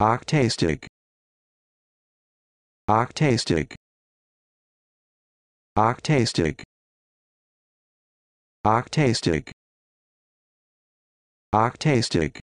Octastic. Octastic. Octastic. Octastic. Octastic.